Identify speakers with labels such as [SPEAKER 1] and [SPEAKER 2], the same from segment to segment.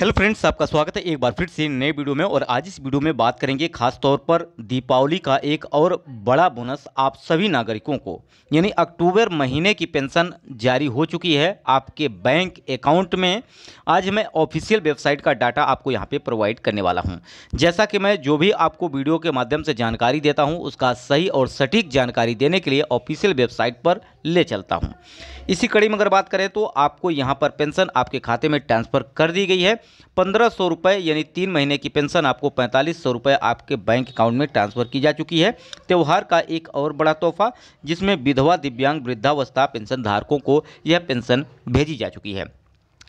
[SPEAKER 1] hello friends आपका स्वागत है एक बार फिर से नए वीडियो में और आज इस वीडियो में बात करेंगे खास तौर पर दीपावली का एक और बड़ा बोनस आप सभी नागरिकों को यानी अक्टूबर महीने की पेंशन जारी हो चुकी है आपके बैंक अकाउंट में आज मैं ऑफिशियल वेबसाइट का डाटा आपको यहां पे प्रोवाइड करने वाला हूँ जैसा कि मैं जो भी आपको वीडियो के माध्यम से जानकारी देता हूँ उसका सही और सटीक जानकारी देने के लिए ऑफिशियल वेबसाइट पर ले चलता हूँ इसी कड़ी में अगर बात करें तो आपको यहाँ पर पेंशन आपके खाते में ट्रांसफ़र कर दी गई है पंद्रह सौ रुपये यानी तीन महीने की पेंशन आपको पैंतालीस सौ रुपये आपके बैंक अकाउंट में ट्रांसफ़र की जा चुकी है त्यौहार का एक और बड़ा तोहफा जिसमें विधवा दिव्यांग वृद्धावस्था पेंशन धारकों को यह पेंशन भेजी जा चुकी है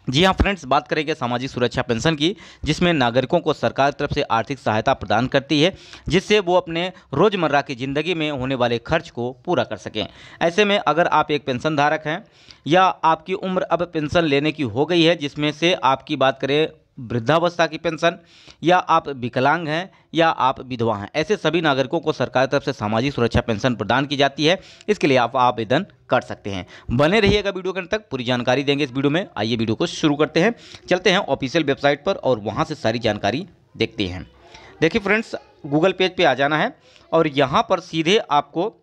[SPEAKER 1] जी हाँ फ्रेंड्स बात करेंगे सामाजिक सुरक्षा पेंशन की जिसमें नागरिकों को सरकार तरफ से आर्थिक सहायता प्रदान करती है जिससे वो अपने रोज़मर्रा की ज़िंदगी में होने वाले खर्च को पूरा कर सकें ऐसे में अगर आप एक पेंशन धारक हैं या आपकी उम्र अब पेंशन लेने की हो गई है जिसमें से आपकी बात करें वृद्धावस्था की पेंशन या आप विकलांग हैं या आप विधवा हैं ऐसे सभी नागरिकों को सरकार तरफ से सामाजिक सुरक्षा पेंशन प्रदान की जाती है इसके लिए आप आवेदन कर सकते हैं बने रहिएगा वीडियो के अंत तक पूरी जानकारी देंगे इस वीडियो में आइए वीडियो को शुरू करते हैं चलते हैं ऑफिशियल वेबसाइट पर और वहाँ से सारी जानकारी देखते हैं देखिए फ्रेंड्स गूगल पेज पर आ जाना है और यहाँ पर सीधे आपको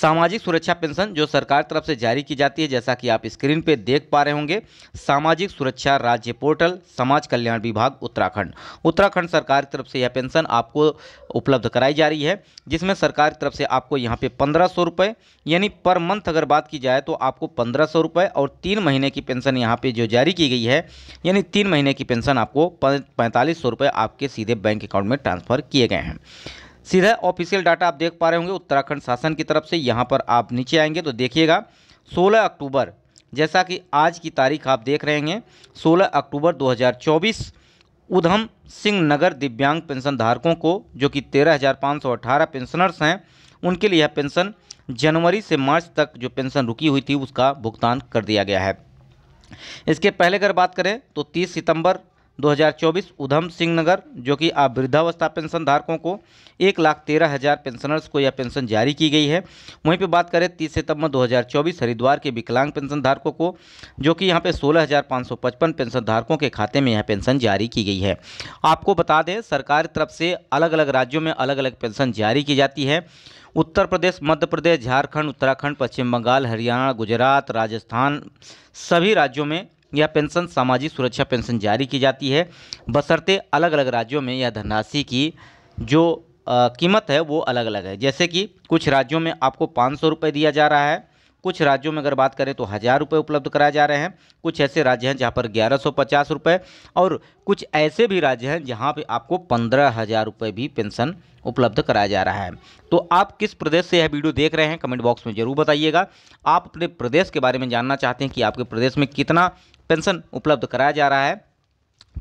[SPEAKER 1] सामाजिक सुरक्षा पेंशन जो सरकार तरफ से जारी की जाती है जैसा कि आप स्क्रीन पे देख पा रहे होंगे सामाजिक सुरक्षा राज्य पोर्टल समाज कल्याण विभाग उत्तराखंड उत्तराखंड सरकार की तरफ से यह पेंशन आपको उपलब्ध कराई जा रही है जिसमें सरकार की तरफ से आपको यहाँ पे पंद्रह सौ रुपये यानी पर मंथ अगर बात की जाए तो आपको पंद्रह सौ रुपये और तीन महीने की पेंशन यहाँ पर जो जारी की गई है यानी तीन महीने की पेंशन आपको पैंतालीस सौ रुपये आपके सीधे बैंक अकाउंट में ट्रांसफ़र किए गए हैं सीधा ऑफिशियल डाटा आप देख पा रहे होंगे उत्तराखंड शासन की तरफ से यहाँ पर आप नीचे आएंगे तो देखिएगा 16 अक्टूबर जैसा कि आज की तारीख आप देख रहे हैं 16 अक्टूबर 2024 उधम सिंह नगर दिव्यांग पेंशन धारकों को जो कि 13,518 पेंशनर्स हैं उनके लिए यह पेंशन जनवरी से मार्च तक जो पेंशन रुकी हुई थी उसका भुगतान कर दिया गया है इसके पहले अगर बात करें तो 30 सितंबर 2024 उधम सिंह नगर जो कि आप वृद्धावस्था पेंशन धारकों को एक लाख तेरह हज़ार पेंशनर्स को यह पेंशन जारी की गई है वहीं पे बात करें 30 सितंबर 2024 हरिद्वार के विकलांग पेंशन धारकों को जो कि यहाँ पे 16,555 पेंशन धारकों के खाते में यह पेंशन जारी की गई है आपको बता दें सरकार तरफ से अलग अलग राज्यों में अलग अलग पेंशन जारी की जाती है उत्तर प्रदेश मध्य प्रदेश झारखंड उत्तराखंड पश्चिम बंगाल हरियाणा गुजरात राजस्थान सभी राज्यों में यह पेंशन सामाजिक सुरक्षा पेंशन जारी की जाती है बसरते अलग अलग राज्यों में यह धनराशि की जो कीमत है वो अलग अलग है जैसे कि कुछ राज्यों में आपको पाँच सौ रुपये दिया जा रहा है कुछ राज्यों में अगर बात करें तो हज़ार रुपये उपलब्ध कराए जा रहे हैं कुछ ऐसे राज्य हैं जहाँ पर ग्यारह सौ पचास रुपये और कुछ ऐसे भी राज्य हैं जहाँ पे आपको पंद्रह हज़ार रुपये भी पेंशन उपलब्ध कराया जा रहा है तो आप किस प्रदेश से यह वीडियो देख रहे हैं कमेंट बॉक्स में ज़रूर बताइएगा आप अपने प्रदेश के बारे में जानना चाहते हैं कि आपके प्रदेश में कितना पेंशन उपलब्ध कराया जा रहा है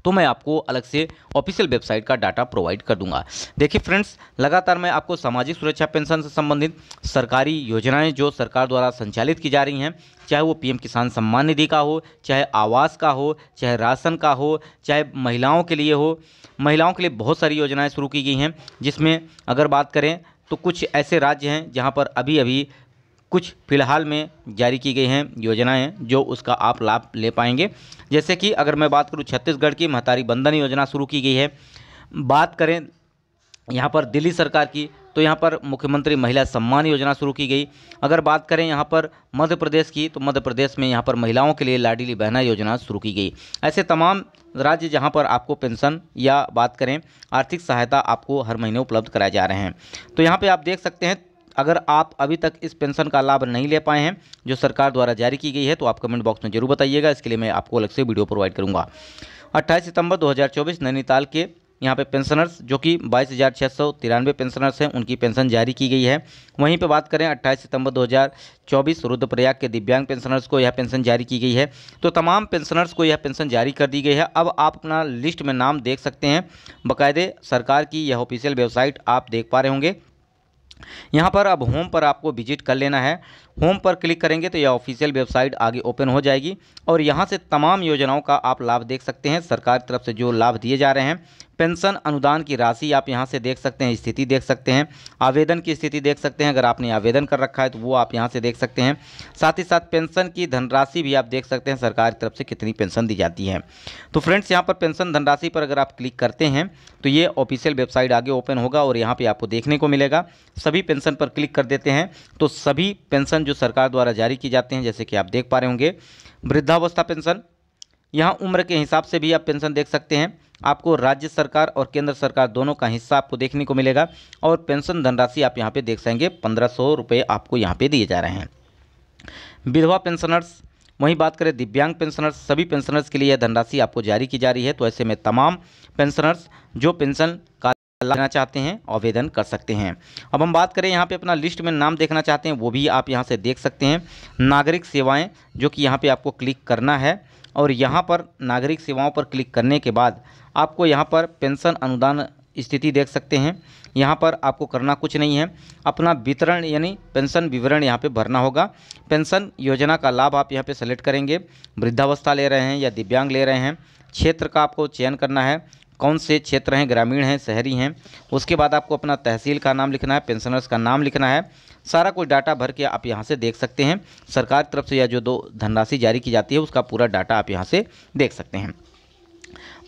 [SPEAKER 1] तो मैं आपको अलग से ऑफिशियल वेबसाइट का डाटा प्रोवाइड कर दूंगा देखिए फ्रेंड्स लगातार मैं आपको सामाजिक सुरक्षा पेंशन से संबंधित सरकारी योजनाएं जो सरकार द्वारा संचालित की जा रही हैं चाहे वो पीएम किसान सम्मान निधि का हो चाहे आवास का हो चाहे राशन का हो चाहे महिलाओं के लिए हो महिलाओं के लिए बहुत सारी योजनाएँ शुरू की गई हैं जिसमें अगर बात करें तो कुछ ऐसे राज्य हैं जहाँ पर अभी अभी कुछ फ़िलहाल में जारी की गई हैं योजनाएं जो उसका आप लाभ ले पाएंगे जैसे कि अगर मैं बात करूं छत्तीसगढ़ की महतारी बंधन योजना शुरू की गई है बात करें यहाँ पर दिल्ली सरकार की तो यहाँ पर मुख्यमंत्री महिला सम्मान योजना शुरू की गई अगर बात करें यहाँ पर मध्य प्रदेश की तो मध्य प्रदेश में यहाँ पर महिलाओं के लिए लाडीली बहना योजना शुरू की गई ऐसे तमाम राज्य जहाँ पर आपको पेंशन या बात करें आर्थिक सहायता आपको हर महीने उपलब्ध कराए जा रहे हैं तो यहाँ पर आप देख सकते हैं अगर आप अभी तक इस पेंशन का लाभ नहीं ले पाए हैं जो सरकार द्वारा जारी की गई है तो आप कमेंट बॉक्स में जरूर बताइएगा इसके लिए मैं आपको अलग से वीडियो प्रोवाइड करूँगा अट्ठाईस सितंबर दो नैनीताल के यहाँ पे पेंशनर्स जो कि बाईस हज़ार छः सौ तिरानवे पेंशनर्स हैं उनकी पेंशन जारी की गई है वहीं पे बात करें 28 सितंबर 2024 रुद्रप्रयाग के दिव्यांग पेंशनर्स को यह पेंशन जारी की गई है तो तमाम पेंशनर्स को यह पेंशन जारी कर दी गई है अब आप अपना लिस्ट में नाम देख सकते हैं बाकायदे सरकार की यह ऑफिशियल वेबसाइट आप देख पा रहे होंगे यहाँ पर अब होम पर आपको विजिट कर लेना है होम पर क्लिक करेंगे तो यह ऑफिशियल वेबसाइट आगे ओपन हो जाएगी और यहाँ से तमाम योजनाओं का आप लाभ देख सकते हैं सरकार की तरफ से जो लाभ दिए जा रहे हैं पेंशन अनुदान की राशि आप यहाँ से देख सकते हैं स्थिति देख सकते हैं आवेदन की स्थिति देख सकते हैं अगर आपने आवेदन कर रखा है तो वो आप यहाँ से देख सकते हैं साथ ही साथ पेंशन की धनराशि भी आप देख सकते हैं सरकार की तरफ से कितनी पेंशन दी जाती है तो फ्रेंड्स यहाँ पर पेंशन धनराशि पर अगर आप क्लिक करते हैं तो ये ऑफिशियल वेबसाइट आगे ओपन होगा और यहाँ पर आपको देखने को मिलेगा सभी पेंशन पर क्लिक कर देते हैं तो सभी पेंशन पेंशन जो सरकार द्वारा जारी की जाते हैं जैसे कि आप देख पा रहे होंगे वृद्धावस्था पेंशन यहाँ उम्र के हिसाब से भी आप पेंशन देख सकते हैं आपको राज्य सरकार और केंद्र सरकार दोनों का हिस्सा आपको देखने को मिलेगा और पेंशन धनराशि आप यहाँ पे देख सकेंगे पंद्रह सौ रुपये आपको यहाँ पे दिए जा रहे हैं विधवा पेंशनर्स वहीं बात करें दिव्यांग पेंशनर्स सभी पेंशनर्स के लिए यह धनराशि आपको जारी की जा रही है तो ऐसे में तमाम पेंशनर्स जो पेंशन का लाना चाहते हैं आवेदन कर सकते हैं अब हम बात करें यहाँ पे अपना लिस्ट में नाम देखना चाहते हैं वो भी आप यहाँ से देख सकते हैं नागरिक सेवाएं जो कि यहाँ पे आपको क्लिक करना है और यहाँ पर नागरिक सेवाओं पर क्लिक करने के बाद आपको यहाँ पर पेंशन अनुदान स्थिति देख सकते हैं यहाँ पर आपको करना कुछ नहीं है अपना वितरण यानी पेंशन विवरण यहाँ पे भरना होगा पेंशन योजना का लाभ आप यहाँ पे सेलेक्ट करेंगे वृद्धावस्था ले रहे हैं या दिव्यांग ले रहे हैं क्षेत्र का आपको चयन करना है कौन से क्षेत्र हैं ग्रामीण हैं शहरी हैं उसके बाद आपको अपना तहसील का नाम लिखना है पेंशनर्स का नाम लिखना है सारा कुछ डाटा भर के आप यहाँ से देख सकते हैं सरकार की तरफ से यह जो दो धनराशि जारी की जाती है उसका पूरा डाटा आप यहाँ से देख सकते हैं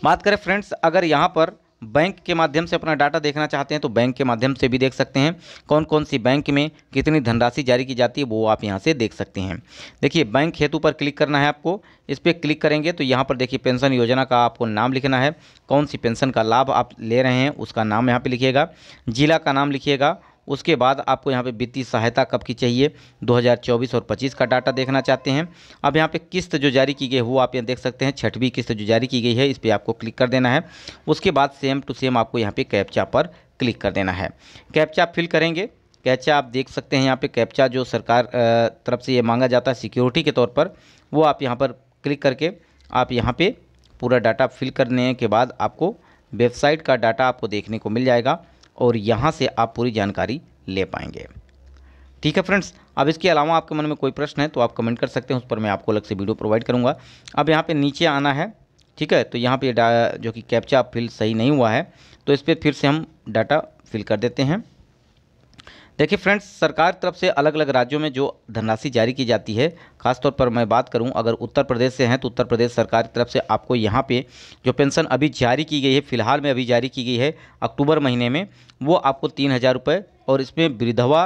[SPEAKER 1] बात करें फ्रेंड्स अगर यहाँ पर बैंक के माध्यम से अपना डाटा देखना चाहते हैं तो बैंक के माध्यम से भी देख सकते हैं कौन कौन सी बैंक में कितनी धनराशि जारी की जाती है वो आप यहाँ से देख सकते हैं देखिए बैंक हेतु पर क्लिक करना है आपको इस पर क्लिक करेंगे तो यहाँ पर देखिए पेंशन योजना का आपको नाम लिखना है कौन सी पेंशन का लाभ आप ले रहे हैं उसका नाम यहाँ पर लिखिएगा जिला का नाम लिखिएगा उसके बाद आपको यहाँ पे वित्तीय सहायता कब की चाहिए 2024 और 25 का डाटा देखना चाहते हैं अब यहाँ पे किस्त जो जारी की गई है वो आप यहाँ देख सकते हैं छठवीं किस्त जो जारी की गई है इस पर आपको क्लिक कर देना है उसके बाद सेम टू सेम आपको यहाँ पर कैप्चा पर क्लिक कर देना है कैप्चा फिल करेंगे कैप्चा आप देख सकते हैं यहाँ पर कैप्चा जो सरकार तरफ से ये मांगा जाता है सिक्योरिटी के तौर पर वो आप यहाँ पर क्लिक करके आप यहाँ पर पूरा डाटा फिल करने के बाद आपको वेबसाइट का डाटा आपको देखने को मिल जाएगा और यहाँ से आप पूरी जानकारी ले पाएंगे ठीक है फ्रेंड्स अब इसके अलावा आपके मन में कोई प्रश्न है तो आप कमेंट कर सकते हैं उस पर मैं आपको अलग से वीडियो प्रोवाइड करूँगा अब यहाँ पर नीचे आना है ठीक है तो यहाँ पर जो कि कैप्चा फिल सही नहीं हुआ है तो इस पर फिर से हम डाटा फिल कर देते हैं देखिए फ्रेंड्स सरकार तरफ से अलग अलग राज्यों में जो धनराशि जारी की जाती है खासतौर पर मैं बात करूं अगर उत्तर प्रदेश से हैं तो उत्तर प्रदेश सरकार की तरफ से आपको यहां पे जो पेंशन अभी जारी की गई है फिलहाल में अभी जारी की गई है अक्टूबर महीने में वो आपको तीन हज़ार रुपये और इसमें वृद्धवा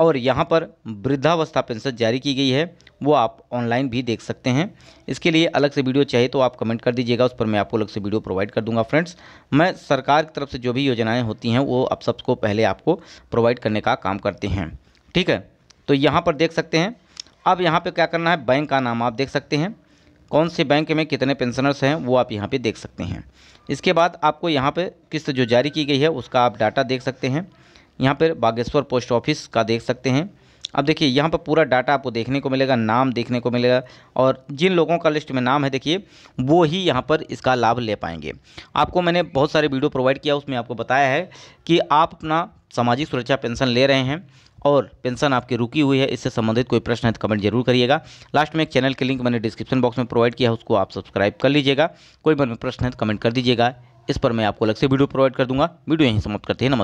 [SPEAKER 1] और यहाँ पर वृद्धावस्था पेंशन जारी की गई है वो आप ऑनलाइन भी देख सकते हैं इसके लिए अलग से वीडियो चाहिए तो आप कमेंट कर दीजिएगा उस पर मैं आपको अलग से वीडियो प्रोवाइड कर दूंगा फ्रेंड्स मैं सरकार की तरफ से जो भी योजनाएं होती हैं वो आप सबको पहले आपको प्रोवाइड करने का काम करते हैं ठीक है तो यहाँ पर देख सकते हैं अब यहाँ पर क्या करना है बैंक का नाम आप देख सकते हैं कौन से बैंक में कितने पेंशनर्स हैं वो आप यहाँ पर देख सकते हैं इसके बाद आपको यहाँ पर किस्त जो जारी की गई है उसका आप डाटा देख सकते हैं यहाँ पर बागेश्वर पोस्ट ऑफिस का देख सकते हैं अब देखिए यहाँ पर पूरा डाटा आपको देखने को मिलेगा नाम देखने को मिलेगा और जिन लोगों का लिस्ट में नाम है देखिए वो ही यहाँ पर इसका लाभ ले पाएंगे आपको मैंने बहुत सारे वीडियो प्रोवाइड किया उसमें आपको बताया है कि आप अपना सामाजिक सुरक्षा पेंशन ले रहे हैं और पेंशन आपकी रुकी हुई है इससे संबंधित कोई प्रश्न है तो कमेंट जरूर करिएगा लास्ट में एक चैनल के लिंक मैंने डिस्क्रिप्शन बॉक्स में प्रोवाइड किया है उसको आप सब्सक्राइब कर लीजिएगा कोई मन में प्रश्न है तो कमेंट कर दीजिएगा इस पर मैं आपको अलग से वीडियो प्रोवाइड कर दूंगा वीडियो यहीं समाप्त करते हैं नमस्कार